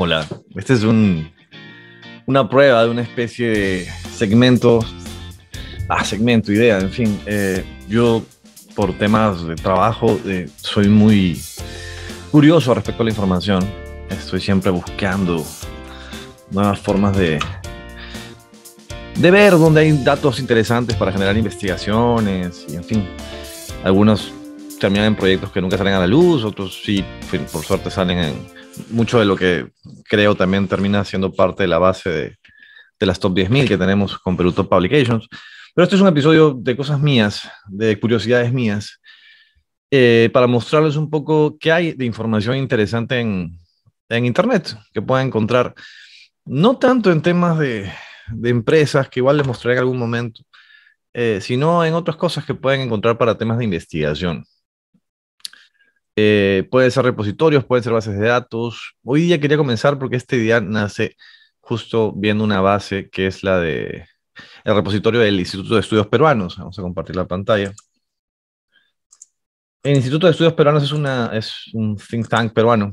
Hola, este es un, una prueba de una especie de segmento, ah, segmento, idea, en fin. Eh, yo, por temas de trabajo, eh, soy muy curioso respecto a la información. Estoy siempre buscando nuevas formas de, de ver dónde hay datos interesantes para generar investigaciones y, en fin, algunos terminan en proyectos que nunca salen a la luz, otros sí, por suerte salen en... Mucho de lo que creo también termina siendo parte de la base de, de las top 10.000 que tenemos con Perú Top Publications. Pero este es un episodio de cosas mías, de curiosidades mías, eh, para mostrarles un poco qué hay de información interesante en, en Internet que puedan encontrar. No tanto en temas de, de, empresas, que igual les mostraré en algún momento, eh, sino en otras cosas que pueden encontrar para temas de investigación. Eh, pueden ser repositorios, pueden ser bases de datos. Hoy día quería comenzar porque este día nace justo viendo una base que es la de el repositorio del Instituto de Estudios Peruanos. Vamos a compartir la pantalla. El Instituto de Estudios Peruanos es, una, es un think tank peruano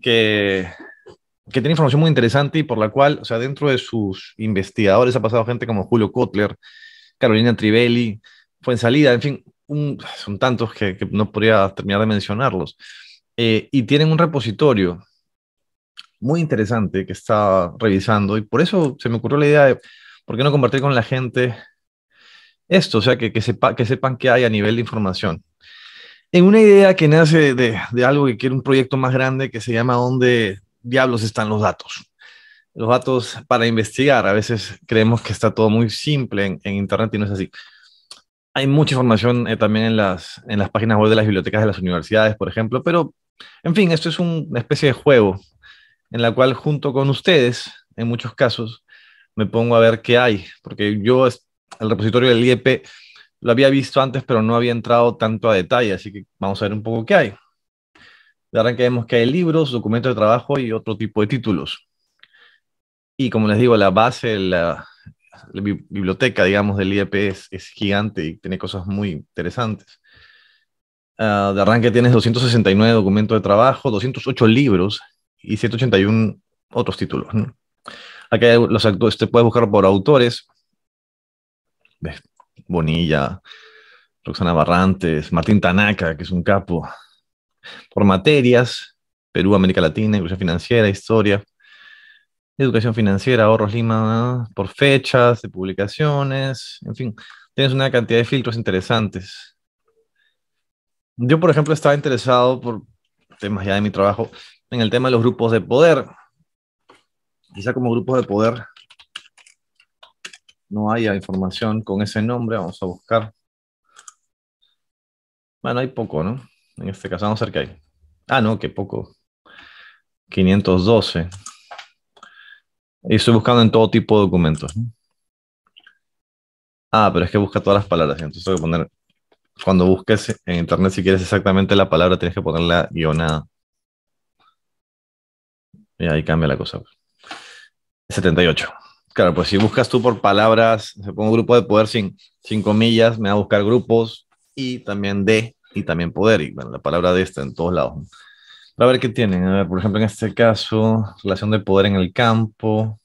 que, que tiene información muy interesante y por la cual, o sea, dentro de sus investigadores ha pasado gente como Julio Kotler, Carolina Trivelli, Fuensalida, en fin, son tantos que, no podría terminar de mencionarlos, eh, y tienen un repositorio muy interesante que está revisando, y por eso se me ocurrió la idea de, ¿por qué no compartir con la gente esto? O sea, que, sepa, que sepan qué hay a nivel de información. En una idea que nace de, algo que quiere un proyecto más grande que se llama ¿Dónde diablos están los datos? los datos para investigar. A veces creemos que está todo muy simple en, Internet y no es así. Hay mucha información eh, también en las, en las páginas web de las bibliotecas de las universidades, por ejemplo, pero en fin, esto es una especie de juego en la cual junto con ustedes, en muchos casos, me pongo a ver qué hay, porque yo el repositorio del IEP lo había visto antes, pero no había entrado tanto a detalle, así que vamos a ver un poco qué hay. De que vemos que hay libros, documentos de trabajo y otro tipo de títulos. Y como les digo, la base, la, la biblioteca, digamos, del IEP es, gigante y tiene cosas muy interesantes. Ah, de arranque tienes 269 documentos de trabajo, 208 libros y 181 otros títulos. Acá Aquí los actores, te puedes buscar por autores. Bonilla, Roxana Barrantes, Martín Tanaka, que es un capo. Por materias, Perú, América Latina, inclusión financiera, historia, Educación financiera, ahorros Lima, por fechas de publicaciones, en fin, tienes una cantidad de filtros interesantes. Yo, por ejemplo, estaba interesado por temas ya de mi trabajo en el tema de los grupos de poder. Quizá como grupos de poder no haya información con ese nombre, vamos a buscar. Bueno, hay poco, ¿no? En este caso, vamos a ver qué hay. Ah, no, qué poco. 512. Y estoy buscando en todo tipo de documentos. Ah, pero es que busca todas las palabras. Entonces tengo que poner. Cuando busques en internet, si quieres exactamente la palabra, tienes que ponerla guionada. Y ahí cambia la cosa. 78. Claro, pues si buscas tú por palabras, se pongo grupo de poder sin, comillas, me va a buscar grupos y también de y también poder. Y bueno, la palabra de está en todos lados. A ver qué tienen. A ver, por ejemplo, en este caso, relación de poder en el campo,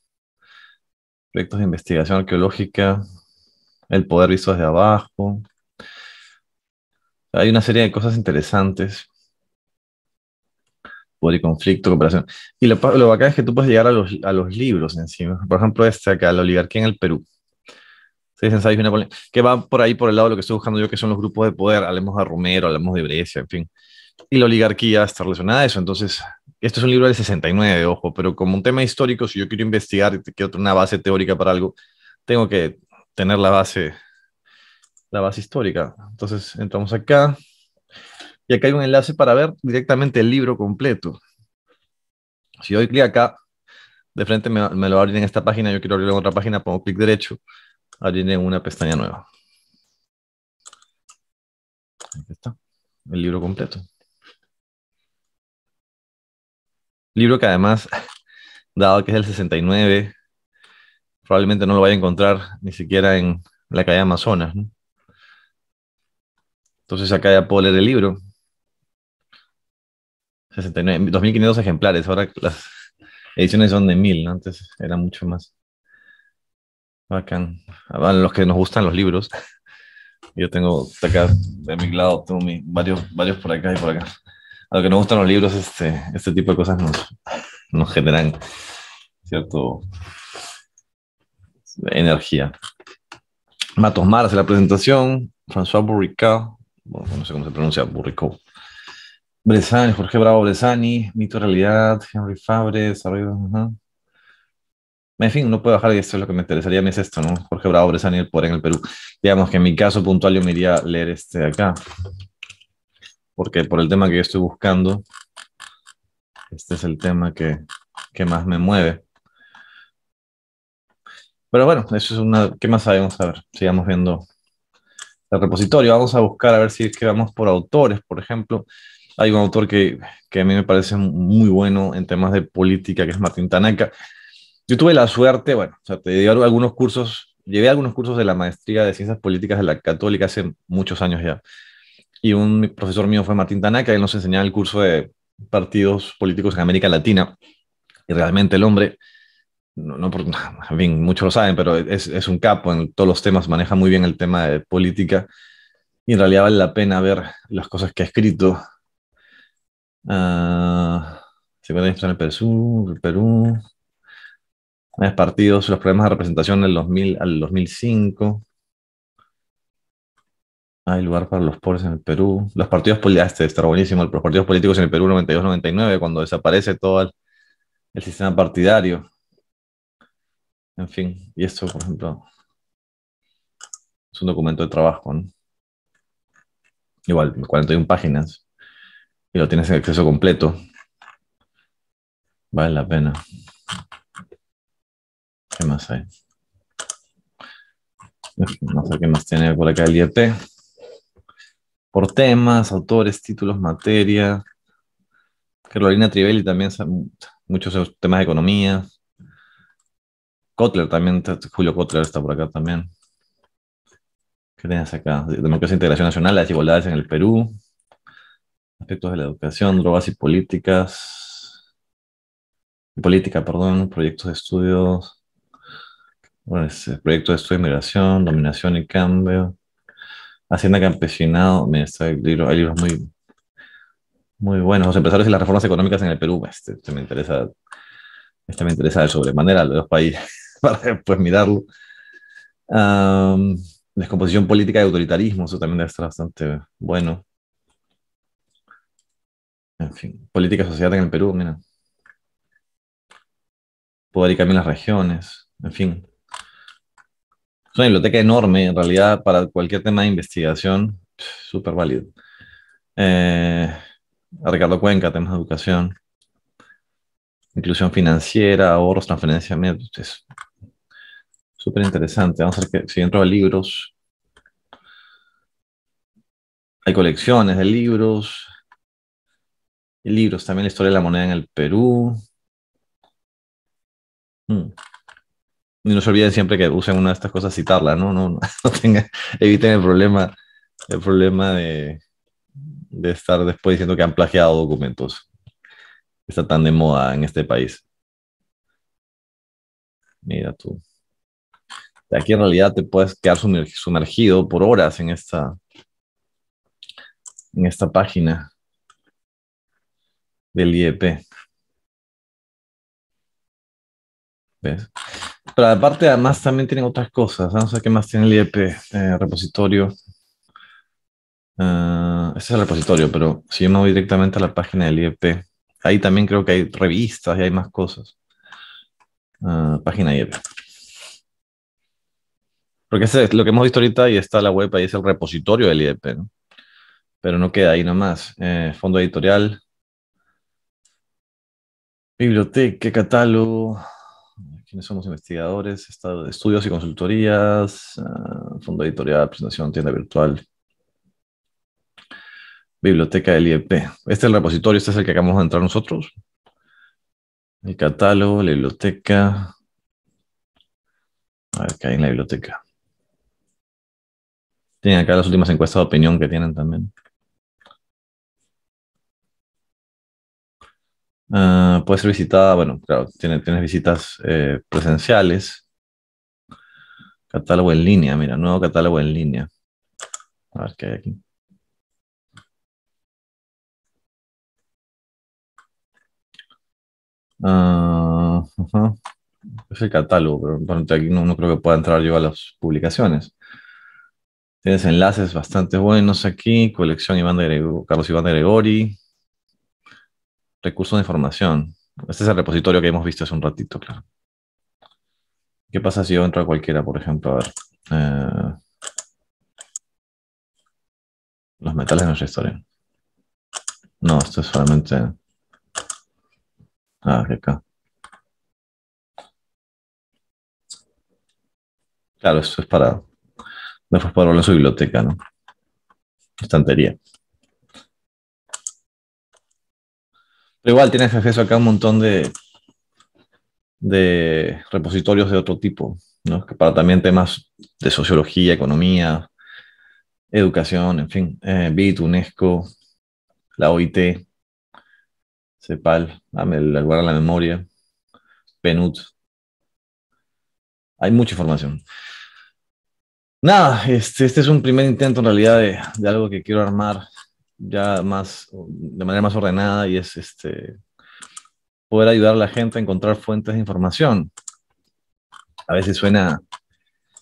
proyectos de investigación arqueológica, el poder visto desde abajo. Hay una serie de cosas interesantes. Poder y conflicto, cooperación. Y lo, lo bacán es que tú puedes llegar a los, a los libros encima. Por ejemplo, este acá, La oligarquía en el Perú. Napoleón. que va por ahí por el lado de lo que estoy buscando yo, que son los grupos de poder. Hablemos de Romero, hablemos de Brescia, en fin y la oligarquía está relacionada a eso. Entonces, esto es un libro del 69, ojo, pero como un tema histórico, si yo quiero investigar quiero tener una base teórica para algo, tengo que tener la base, la base histórica. Entonces, entramos acá y acá hay un enlace para ver directamente el libro completo. Si doy clic acá, de frente me, lo abren en esta página, yo quiero abrirlo en otra página, pongo clic derecho, abren en una pestaña nueva. Aquí está, el libro completo. Libro que además, dado que es del 69, probablemente no lo vaya a encontrar ni siquiera en la calle Amazonas. Entonces acá ya puedo leer el libro. 69, 2.500 ejemplares. Ahora las ediciones son de 1.000, antes era mucho más. Bacán. los que nos gustan los libros. Yo tengo acá de mi lado, varios, varios por acá y por acá a lo que nos gustan los libros, este, este tipo de cosas nos, generan cierto energía. Matos Mar hace la presentación, François Burricot, no sé cómo se pronuncia, Burricot. Bresani, Jorge Bravo Bresani, Mito Realidad, Henry Fabre, desarrollo. En fin, no puedo bajar y esto es lo que me interesaría a es esto, ¿no? Jorge Bravo Bresani, el poder en el Perú. Digamos que en mi caso puntual yo me iría a leer este de acá porque por el tema que yo estoy buscando, este es el tema que, que más me mueve. Pero bueno, eso es una... ¿Qué más sabemos? A ver, sigamos viendo el repositorio. Vamos a buscar a ver si es que vamos por autores, por ejemplo. Hay un autor que, que a mí me parece muy bueno en temas de política, que es Martín Tanaka. Yo tuve la suerte, bueno, o sea, te di algunos cursos, llevé algunos cursos de la maestría de ciencias políticas de la católica hace muchos años ya y un profesor mío fue Martín Tanaka, él nos enseñaba el curso de partidos políticos en América Latina, y realmente el hombre, no, bien, muchos lo saben, pero es, un capo en todos los temas, maneja muy bien el tema de política, y en realidad vale la pena ver las cosas que ha escrito. Ah, se puede en el Perú, el Perú, partidos, los problemas de representación del 2000 al 2005. Hay lugar para los pobres en el Perú. Los partidos políticos, este buenísimo, los partidos políticos en el Perú 92-99, cuando desaparece todo el, sistema partidario. En fin, y esto, por ejemplo, es un documento de trabajo, ¿no? Igual, 41 páginas, y lo tienes en acceso completo. Vale la pena. ¿Qué más hay? No sé qué más tiene por acá el IEP por temas, autores, títulos, materia. Carolina Trivelli también, muchos temas de economía. Kotler también, Julio Kotler está por acá también. ¿Qué tenés acá? Democracia e integración nacional, las desigualdades en el Perú, aspectos de la educación, drogas y políticas. Política, perdón, proyectos de estudios, bueno, eh, proyectos de estudio de migración, dominación y cambio, Hacienda Campesinado, hay libros muy, muy buenos. Los empresarios y las reformas económicas en el Perú, pues, este, este, me interesa, este me interesa de sobremanera, de los países, para después mirarlo. descomposición política y autoritarismo, eso también debe estar bastante bueno. En fin, política social en el Perú, mira. Poder y cambio las regiones, en fin. Es una biblioteca enorme, en realidad, para cualquier tema de investigación, súper válido. Eh, Ricardo Cuenca, temas de educación, inclusión financiera, ahorros, transferencia, es súper interesante. Vamos a ver que, si entro de libros, hay colecciones de libros, libros, también la historia de la moneda en el Perú. Hmm. Y no se olviden siempre que usen una de estas cosas, citarla, ¿no? No, eviten el problema, el problema de, de estar después diciendo que han plagiado documentos. Está tan de moda en este país. Mira tú. De aquí en realidad te puedes quedar sumergido por horas en esta, en esta página del IEP. ¿Ves? Pero aparte, además, también tienen otras cosas. No sé qué más tiene el IEP, eh, repositorio. Ah, ese es el repositorio, pero si yo me voy directamente a la página del IEP, ahí también creo que hay revistas y hay más cosas. Ah, página IEP. Porque es lo que hemos visto ahorita y está la web, ahí es el repositorio del IEP, Pero no queda ahí nomás. Eh, fondo editorial. Biblioteca, catálogo. ¿Quiénes somos investigadores, estudios y consultorías, eh, fondo editorial, presentación, tienda virtual, biblioteca del IEP. Este es el repositorio, este es el que acabamos de entrar nosotros. El catálogo, la biblioteca. A ver qué hay en la biblioteca. Tienen acá las últimas encuestas de opinión que tienen también. Ah, puede ser visitada, bueno, claro, tienes, visitas eh, presenciales. Catálogo en línea, mira, nuevo catálogo en línea. A ver qué hay aquí. Ah, es el catálogo, pero aquí no, creo que pueda entrar yo a las publicaciones. Tienes enlaces bastante buenos aquí, colección Iván de Carlos Iván de Gregori, recurso de información. Este es el repositorio que hemos visto hace un ratito, claro. ¿Qué pasa si yo entro a cualquiera, por ejemplo? A ver. Eh, los metales no nuestra historia. No, esto es solamente. Ah, de acá. Claro, esto es para. Después para en su biblioteca, ¿no? Estantería. Pero igual tienes acceso acá a un montón de, de repositorios de otro tipo, para también temas de sociología, economía, educación, en fin, eh, BIT, UNESCO, la OIT, CEPAL, el lugar de la memoria, penut Hay mucha información. Nada, este, este, es un primer intento en realidad de, de algo que quiero armar ya más, de manera más ordenada y es este, poder ayudar a la gente a encontrar fuentes de información. A veces suena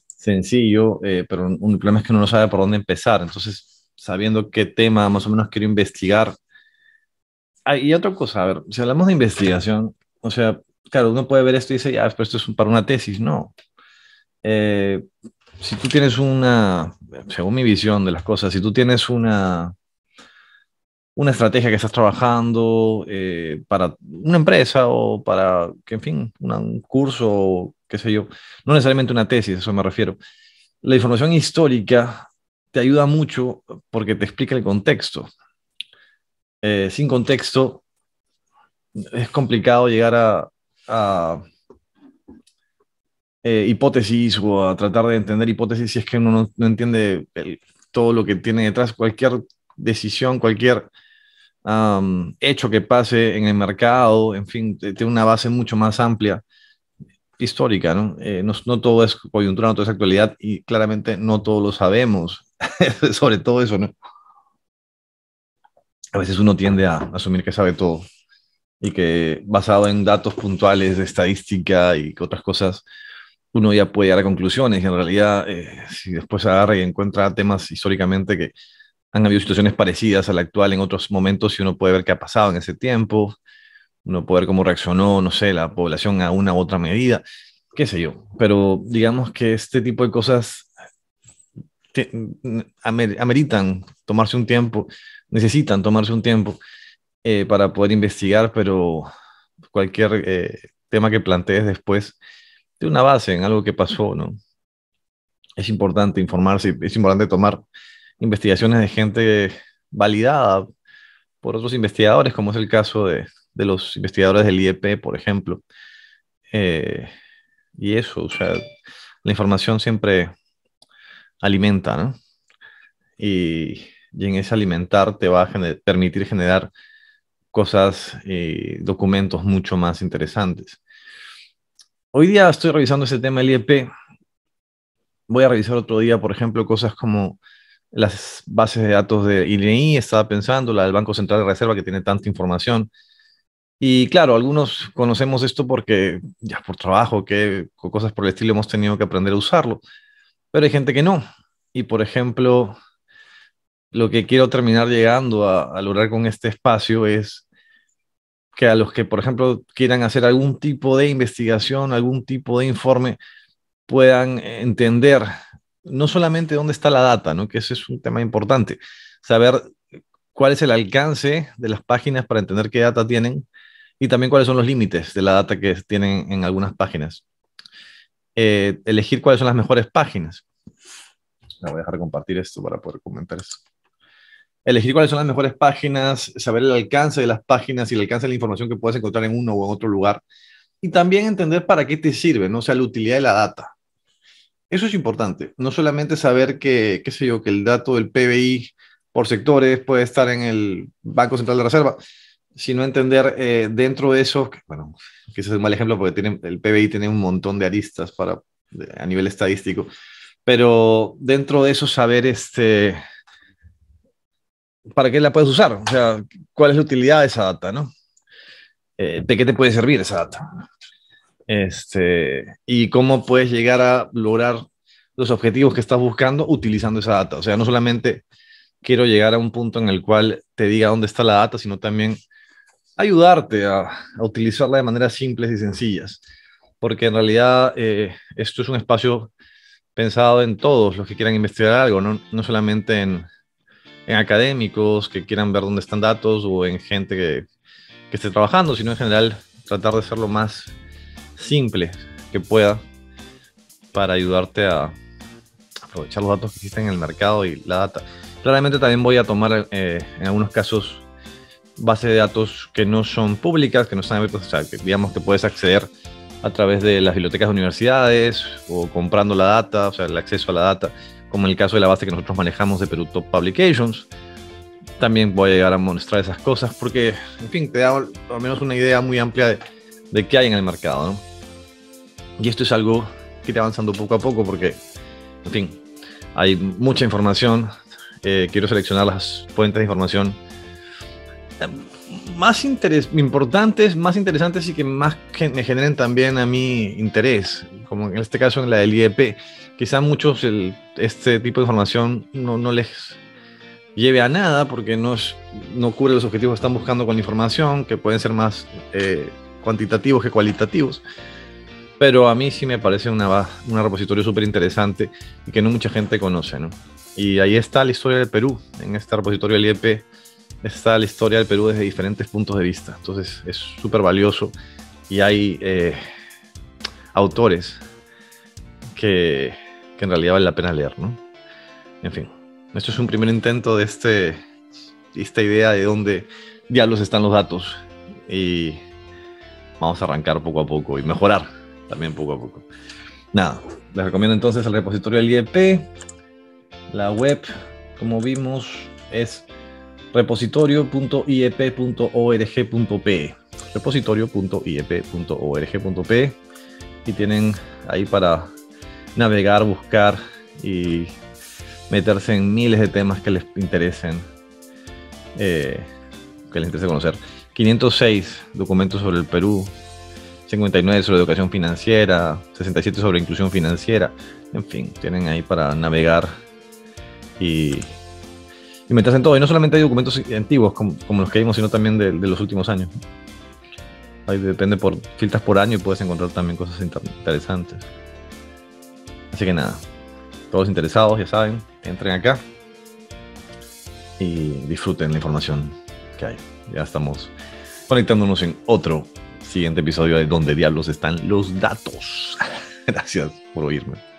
sencillo, eh, pero un, problema es que uno no sabe por dónde empezar. Entonces, sabiendo qué tema más o menos quiero investigar. Ah, y otra cosa, a ver, si hablamos de investigación, o sea, claro, uno puede ver esto y dice, ya, pero esto es para una tesis, no. Eh, si tú tienes una, según mi visión de las cosas, si tú tienes una, una estrategia que estás trabajando eh, para una empresa o para, que en fin, un curso, qué sé yo, no necesariamente una tesis, a eso me refiero. La información histórica te ayuda mucho porque te explica el contexto. Eh, sin contexto es complicado llegar a, eh, hipótesis o a tratar de entender hipótesis si es que uno no, entiende todo lo que tiene detrás cualquier decisión, cualquier hecho que pase en el mercado, en fin, tiene una base mucho más amplia, histórica, ¿no? Eh, no, todo es coyuntura, no todo es actualidad y claramente no todos lo sabemos sobre todo eso, ¿no? A veces uno tiende a asumir que sabe todo y que basado en datos puntuales de estadística y otras cosas, uno ya puede llegar a conclusiones y en realidad eh, si después agarra y encuentra temas históricamente que han habido situaciones parecidas a la actual en otros momentos y uno puede ver qué ha pasado en ese tiempo, uno puede ver cómo reaccionó, no sé, la población a una u otra medida, qué sé yo. Pero digamos que este tipo de cosas ameritan tomarse un tiempo, necesitan tomarse un tiempo eh, para poder investigar, pero cualquier eh, tema que plantees después de una base en algo que pasó, ¿no? Es importante informarse, es importante tomar investigaciones de gente validada por otros investigadores, como es el caso de, los investigadores del IEP, por ejemplo. Eh, y eso, o sea, la información siempre alimenta, ¿no? Y, en ese alimentar te va a permitir generar cosas y documentos mucho más interesantes. Hoy día estoy revisando ese tema del IEP. Voy a revisar otro día, por ejemplo, cosas como las bases de datos de INEI, estaba pensando, la del Banco Central de Reserva que tiene tanta información. Y claro, algunos conocemos esto porque ya por trabajo, que cosas por el estilo hemos tenido que aprender a usarlo, pero hay gente que no. Y por ejemplo, lo que quiero terminar llegando a lograr con este espacio es que a los que, por ejemplo, quieran hacer algún tipo de investigación, algún tipo de informe, puedan entender no solamente dónde está la data, ¿no? que ese es un tema importante, saber cuál es el alcance de las páginas para entender qué data tienen y también cuáles son los límites de la data que tienen en algunas páginas. Eh, elegir cuáles son las mejores páginas. No voy a dejar compartir esto para poder comentar eso. Elegir cuáles son las mejores páginas, saber el alcance de las páginas y el alcance de la información que puedes encontrar en uno o en otro lugar. Y también entender para qué te sirve, ¿no? o sea, la utilidad de la data. Eso es importante, no solamente saber que, qué sé yo, que el dato del PBI por sectores puede estar en el Banco Central de Reserva, sino entender eh, dentro de eso, que, bueno, es un mal ejemplo porque el PBI tiene un montón de aristas para, a nivel estadístico, pero dentro de eso saber este, para qué la puedes usar, o sea, cuál es la utilidad de esa data, ¿no? Eh, ¿De qué te puede servir esa data? Este, y cómo puedes llegar a lograr los objetivos que estás buscando utilizando esa data. O sea, no solamente quiero llegar a un punto en el cual te diga dónde está la data, sino también ayudarte a, utilizarla de maneras simples y sencillas. Porque en realidad eh, esto es un espacio pensado en todos los que quieran investigar algo, no, solamente en, académicos que quieran ver dónde están datos o en gente que, esté trabajando, sino en general tratar de ser más simple que pueda para ayudarte a aprovechar los datos que existen en el mercado y la data. Claramente también voy a tomar eh, en algunos casos bases de datos que no son públicas, que no están abiertas, que digamos que puedes acceder a través de las bibliotecas de universidades o comprando la data, o sea, el acceso a la data, como en el caso de la base que nosotros manejamos de Peru Top Publications. También voy a llegar a mostrar esas cosas porque, en fin, te da al menos una idea muy amplia de de qué hay en el mercado. Y esto es algo que está avanzando poco a poco porque, en fin, hay mucha información. Eh, quiero seleccionar las fuentes de información eh, más interes importantes, más interesantes y que más me generen también a mí interés, como en este caso en la del IEP. Quizá muchos este tipo de información no, les lleve a nada porque no, cubre los objetivos que están buscando con la información, que pueden ser más eh, cuantitativos que cualitativos. Pero a mí sí me parece una, un repositorio súper interesante y que no mucha gente conoce, ¿no? Y ahí está la historia del Perú. En este repositorio del IEP está la historia del Perú desde diferentes puntos de vista. Entonces es súper valioso y hay eh, autores que, que en realidad vale la pena leer, ¿no? En fin, esto es un primer intento de este, esta idea de dónde diablos están los datos y vamos a arrancar poco a poco y mejorar también poco a poco. Nada, les recomiendo entonces el repositorio del IEP. La web, como vimos, es repositorio.iep.org.p. E. Repositorio.iep.org.p. E. y tienen ahí para navegar, buscar y meterse en miles de temas que les interesen, eh, que les interese conocer. 506 documentos sobre el Perú, 59 sobre educación financiera, 67 sobre inclusión financiera. En fin, tienen ahí para navegar y, y en todo. Y no solamente hay documentos antiguos como, los que vimos, sino también de, de los últimos años. Ahí depende por filtras por año y puedes encontrar también cosas interesantes. Así que nada, todos interesados, ya saben, entren acá y disfruten la información que hay ya estamos conectándonos en otro siguiente episodio de Donde Diablos están los datos. Gracias por oírme.